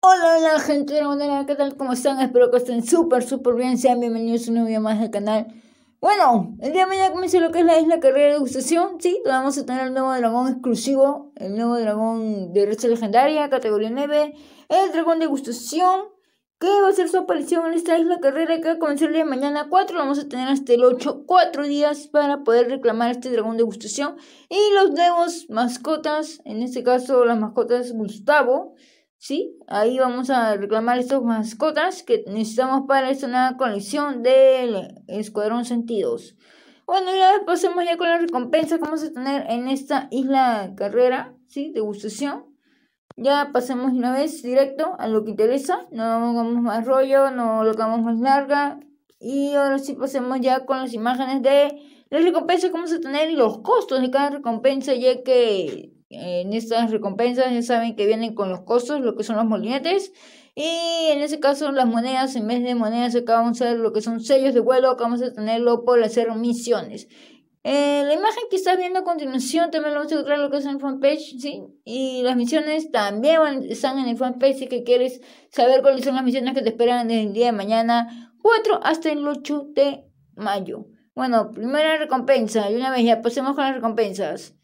Hola, hola gente de la ¿qué tal? ¿Cómo están? Espero que estén súper, súper bien. Sean bienvenidos a un nuevo video más del canal. Bueno, el día de mañana comienza lo que es la isla carrera de degustación. Sí, vamos a tener el nuevo dragón exclusivo, el nuevo dragón de raza legendaria, categoría 9, el dragón de degustación, que va a ser su aparición en esta isla carrera que va a comenzar el día de mañana 4. Vamos a tener hasta el 8, 4 días para poder reclamar este dragón de degustación. Y los nuevos mascotas, en este caso las mascotas Gustavo. ¿sí? Ahí vamos a reclamar estas mascotas que necesitamos para esta nueva colección del Escuadrón Sentidos. Bueno, ya pasemos ya con la recompensa que vamos a tener en esta isla carrera, ¿sí? Degustación. Ya pasemos una vez directo a lo que interesa. No hagamos más rollo, no lo hagamos más larga. Y ahora sí pasemos ya con las imágenes de las recompensas que vamos a tener y los costos de cada recompensa, ya que en estas recompensas ya saben que vienen con los costos, lo que son los molinetes. Y en ese caso las monedas, en vez de monedas acá vamos lo que son sellos de vuelo, acá vamos a tenerlo por hacer misiones. Eh, la imagen que está viendo a continuación también lo vamos a encontrar lo que es en el fanpage, ¿sí? Y las misiones también van, están en el fanpage si que quieres saber cuáles son las misiones que te esperan desde el día de mañana 4 hasta el 8 de mayo. Bueno, primera recompensa, y una vez ya pasemos con las recompensas.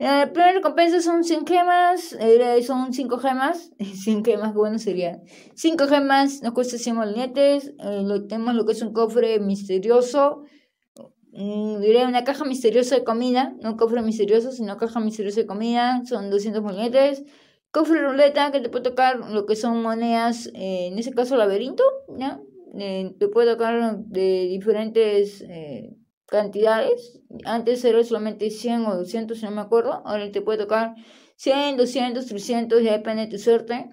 La eh, primera recompensa son 100 gemas, eh, son 5 gemas, 100 gemas, qué bueno sería. 5 gemas, nos cuesta 100 molinetes, eh, lo, tenemos lo que es un cofre misterioso, mm, diría diré una caja misteriosa de comida, no cofre misterioso, sino caja misteriosa de comida, son 200 molinetes. Cofre ruleta, que te puede tocar lo que son monedas, en ese caso laberinto, ¿ya? te puede tocar de diferentes cantidades. Antes era solamente 100 o 200, si no me acuerdo. Ahora te puede tocar 100, 200, 300, ya depende de tu suerte.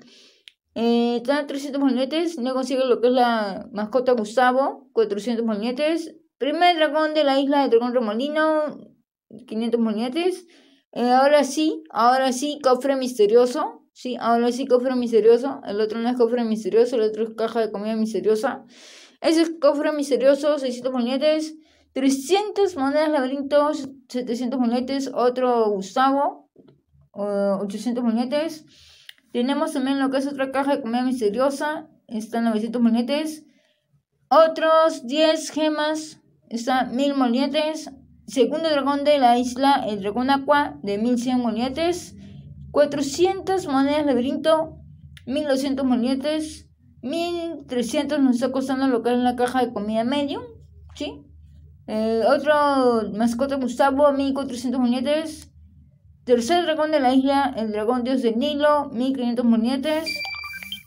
Están 300 moñetes, no consigue lo que es la mascota Gustavo, 400 moñetes, Primer dragón de la isla de Dragón Remolino, 500 muñetes. Eh, ahora sí, ahora sí, cofre misterioso. Sí, ahora sí, cofre misterioso. El otro no es cofre misterioso, el otro es caja de comida misteriosa. Ese es cofre misterioso, 600 moñetes. 300 monedas laberinto, 700 monedas, otro Gustavo, 800 monedas Tenemos también lo que es otra caja de comida misteriosa, están 900 monedas Otros 10 gemas, están 1000 monedas Segundo dragón de la isla, el dragón aqua, de 1100 monedas 400 monedas laberinto, 1200 monedas 1300 nos está costando lo que es la caja de comida medium, ¿sí? otro mascota Gustavo, 1400 muñetes Tercer dragón de la isla, el dragón dios del Nilo, 1500 muñetes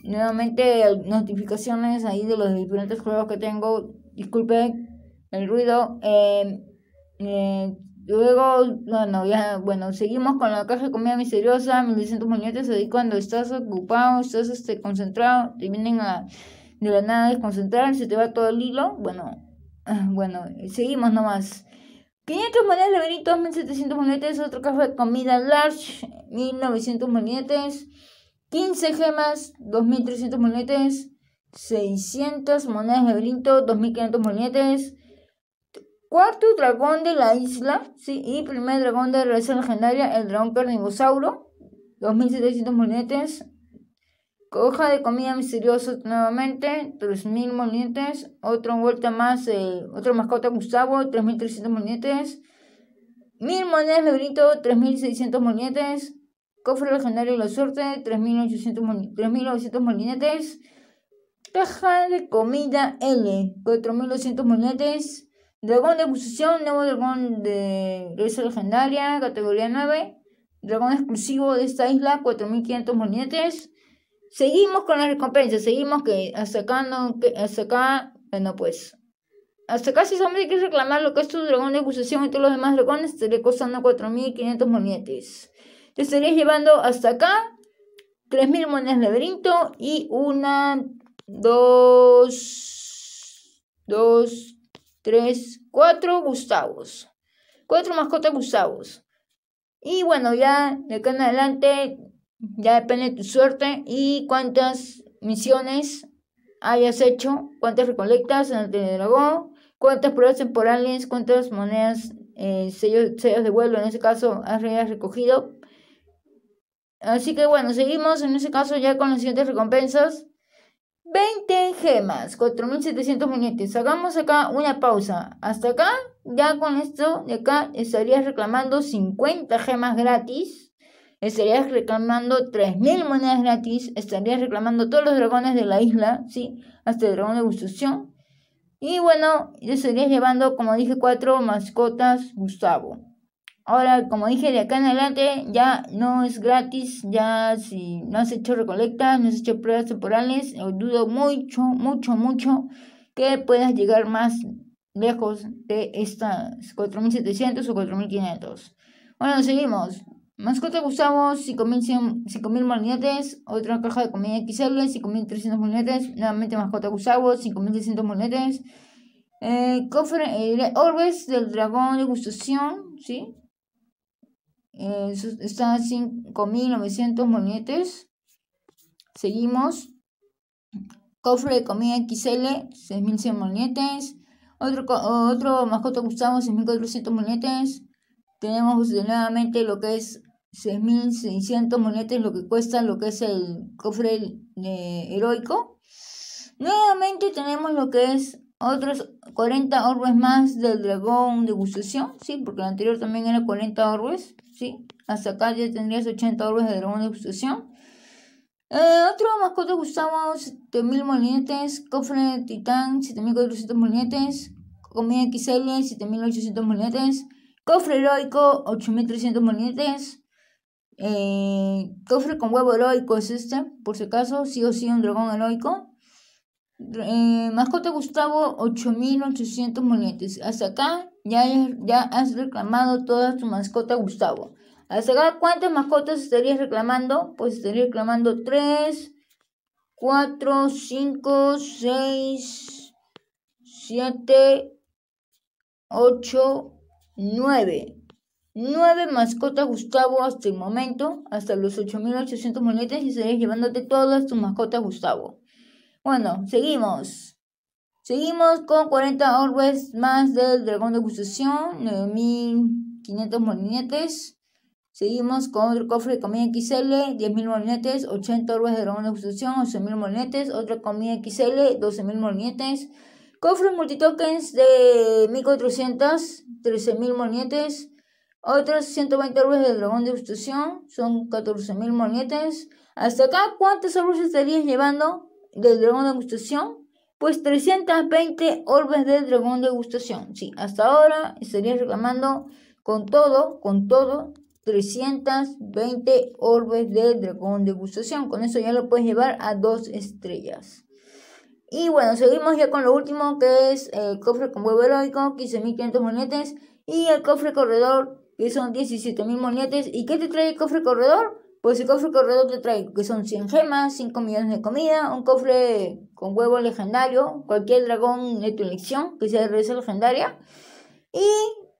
Nuevamente notificaciones ahí de los diferentes juegos que tengo. disculpe el ruido. Em, eh, luego, bueno, ya, bueno, seguimos con la caja de comida misteriosa, 1200 muñetes, Ahí cuando estás ocupado, estás este, concentrado, te vienen a de la nada desconcentrar, se te va todo el hilo. Bueno, Ah, bueno, seguimos nomás. 500 monedas de Benito, 2700 monedas, otro café de comida large, 1900 monedas, 15 gemas, 2300 monedas, 600 monedas de laberinto, 2500 monedas, cuarto dragón de la isla, sí, y primer dragón de la isla legendaria, el dragón carnivosauro, 2700 monedas, Hoja de comida Misteriosa, nuevamente, 3.000 molinetes. Otra vuelta más, eh, otra mascota Gustavo, 3.300 molinetes. mil monedas grito, 3.600 molinetes. Cofre legendario de la suerte, 3.900 molinetes. Caja de comida L, 4.200 molinetes. Dragón de acusación, nuevo dragón de iglesia legendaria, categoría 9. Dragón exclusivo de esta isla, 4.500 molinetes seguimos con las recompensas, seguimos que hasta acá hasta acá, bueno pues, hasta acá si hay que reclamar lo que es tu dragón de acusación y todos los demás dragones le costando 4.500 monetes. Te estarías llevando hasta acá 3.000 monedas de laberinto y una, dos, dos, tres, cuatro Gustavos. Cuatro mascotas Gustavos. Y bueno, ya de acá en adelante ya depende de tu suerte y cuántas misiones hayas hecho, cuántas recolectas en el cuántas pruebas temporales, cuántas monedas, eh, sellos, sellos de vuelo, en ese caso, has recogido. Así que bueno, seguimos en ese caso ya con las siguientes recompensas. 20 gemas, 4.700 monetes. Hagamos acá una pausa. Hasta acá, ya con esto de acá estarías reclamando 50 gemas gratis estarías reclamando 3.000 monedas gratis, estarías reclamando todos los dragones de la isla, ¿sí? Hasta el dragón de gustación. Y bueno, estarías llevando, como dije, cuatro mascotas Gustavo. Ahora, como dije, de acá en adelante ya no es gratis, ya si no has hecho recolectas, no has hecho pruebas temporales, dudo mucho, mucho, mucho que puedas llegar más lejos de estas 4.700 o 4.500. Bueno, seguimos. Mascota Gustavo, 5.000 monedas. Otra caja de comida XL, 5.300 monedas. Nuevamente Mascota Gustavo, 5.300 monedas. Eh, cofre eh, Orbes del Dragón de Gustación, ¿sí? Eh, está 5.900 monedas. Seguimos. Cofre de comida XL, 6.100 monedas. Otro, otro Mascota Gustavo, 6.400 monedas. Tenemos nuevamente lo que es 6.600 monetes lo que cuesta lo que es el cofre eh, heroico. Nuevamente tenemos lo que es otros 40 orbes más del dragón de gustación, ¿sí? Porque el anterior también era 40 orbes, Hasta acá ya tendrías 80 orbes de dragón de gustación. Eh, otro mascota gustaba: 7000 monedas Cofre de Titán, 7400 molinetes. Comida XL, 7800 monedas Cofre heroico, 8300 monedas cofre eh, con huevo heroico es este, por si acaso, sí o sí un dragón heroico. Eh, mascota Gustavo, 8800 monetes. Hasta acá ya, ya has reclamado toda tu mascota Gustavo. Hasta acá, ¿cuántas mascotas estarías reclamando? Pues estaría reclamando 3, 4, 5, 6, 7, 8, 9. 9 mascotas, Gustavo, hasta el momento, hasta los 8.800 monetes y seguir llevándote todas tus mascotas, Gustavo. Bueno, seguimos. Seguimos con 40 orbes más del dragón de acusación, 9.500 molinetes. Seguimos con otro cofre de comida XL, 10.000 molinetes, 80 orbes de dragón de acusación, 11.000 molinetes. Otra comida XL, 12.000 molinetes. Cofre multitokens de 1.400, 13.000 molinetes. Otros 120 orbes del dragón de gustación son 14.000 monetes. Hasta acá, ¿cuántas orbes estarías llevando del dragón de gustación? Pues 320 orbes de dragón de gustación. Sí, hasta ahora estarías reclamando con todo, con todo, 320 orbes del dragón de gustación. Con eso ya lo puedes llevar a dos estrellas. Y bueno, seguimos ya con lo último que es el eh, cofre con huevo heroico, 15.500 monetes. Y el cofre corredor que son 17.000 mil ¿Y qué te trae el cofre corredor? Pues el cofre corredor te trae que son 100 gemas, 5 millones de comida, un cofre con huevo legendario, cualquier dragón de tu elección que sea de raza legendaria y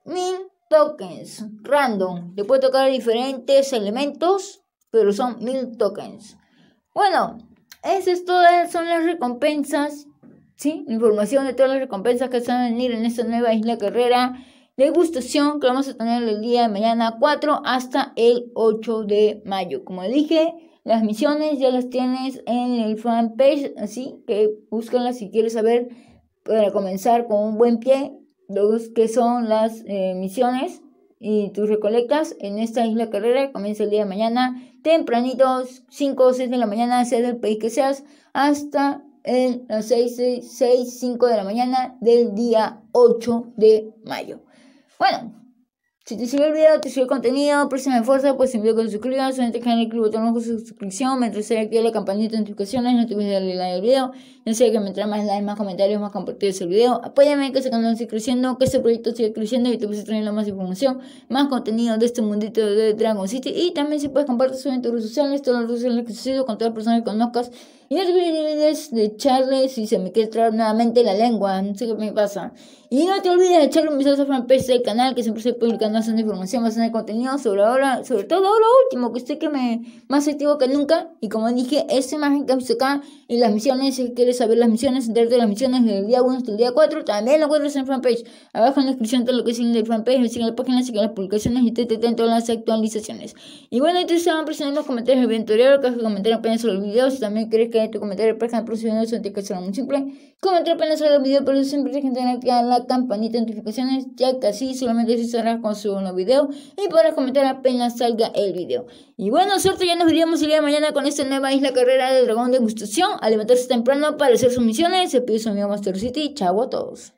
1000 tokens random. Te puede tocar diferentes elementos, pero son 1000 tokens. Bueno, esas todas son las recompensas, ¿sí? Información de todas las recompensas que se van a venir en esta nueva isla carrera degustación que vamos a tener el día de mañana 4 hasta el 8 de mayo. Como dije, las misiones ya las tienes en el fanpage, así que búscalas si quieres saber para comenzar con un buen pie los que son las eh, misiones y tus recolectas en esta isla carrera comienza el día de mañana tempranito 5 o 6 de la mañana sea del país que seas hasta el las 6, 6, 5 de la mañana del día 8 de mayo. Bueno, si te sigue el video, te sigue el contenido, presiona me esfuerzo, pues si a que te suscribas, en el el club botón rojo suscripción, mientras se activa la campanita de notificaciones, no te olvides darle like al video. No sé que mientras más likes, más comentarios, más compartidos el video. Apóyame que ese canal siga creciendo, que este proyecto siga creciendo y te puedes trayendo más información, más contenido de este mundito de Dragon City. Y también si puedes compartir en tus redes sociales, todas las redes sociales que sucedido con todas las personas que conozcas. Y no te olvides de echarle, si se me quiere traer nuevamente la lengua, no sé qué me pasa. Y no te olvides de echarle un vistazo a fanpage del canal, que siempre estoy publicando más información, de contenido sobre ahora, sobre todo lo último, que estoy que me más activo que nunca. Y como dije, esa imagen que acá y las misiones, que quieres saber las misiones, enterarte de las misiones del día 1 hasta el día 4, también lo encuentras en fanpage. Abajo en la descripción todo lo que es en el fanpage, en la página, en las publicaciones y te en todas las actualizaciones. Y bueno, entonces vamos a presionar los comentarios del que caja de comentarios apenas sobre los videos. Si también quieres que tu comentario aparezca ejemplo el próximo eso muy simple. Comentar apenas sobre el video, pero siempre tienes que tener la campanita de notificaciones, ya que así solamente se cerrará con su nuevo video y podrás comentar apenas salga el video. Y bueno, suerte, ya nos veríamos el día de mañana con esta nueva isla carrera del dragón de gustación. A temprano para hacer sus misiones. Se pide su amigo Master City. Chau a todos.